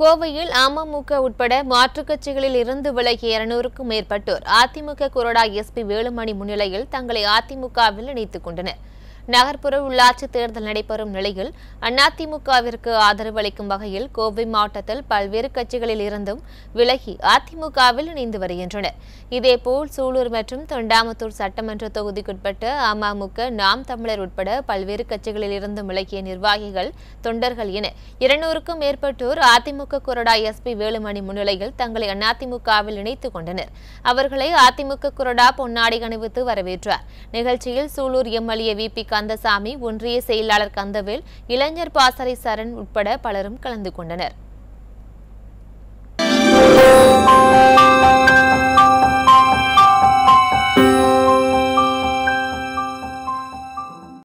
கோவையில் அமமுக உட்பட மாற்றுக் கட்சிகளில் இருந்து விலகிய இருநூறுக்கும் மேற்பட்டோர் அதிமுக கொறடா எஸ்பி வேலுமணி முன்னிலையில் தங்களை அதிமுகவில் இணைத்துக் கொண்டனர் நகர்ப்புற உள்ளாட்சி தேர்தல் நடைபெறும் நிலையில் அதிமுகவிற்கு ஆதரவு அளிக்கும் வகையில் கோவை மாவட்டத்தில் பல்வேறு கட்சிகளில் இருந்தும் விலகி அதிமுகவில் இணைந்து வருகின்றனர் இதேபோல் சூலூர் மற்றும் தொண்டாமுத்தூர் சட்டமன்ற தொகுதிக்குட்பட்ட அமமுக நாம் தமிழர் உட்பட பல்வேறு கட்சிகளில் இருந்தும் விலகிய நிர்வாகிகள் தொண்டர்கள் என இருநூறுக்கும் மேற்பட்டோர் அதிமுக குரடா எஸ் பி வேலுமணி முன்னிலையில் தங்களை அதிமுகவில் இணைத்துக் கொண்டனர் அவர்களை அதிமுக குரடா பொன்னாடி அணிவித்து வரவேற்றார் நிகழ்ச்சியில் Sulur MLA V P Kandasamy ஒன்றிய செயலாளர் கந்தவேல் இளைஞர் பாசறை சரண் உட்பட பலரும் கலந்து கொண்டனர்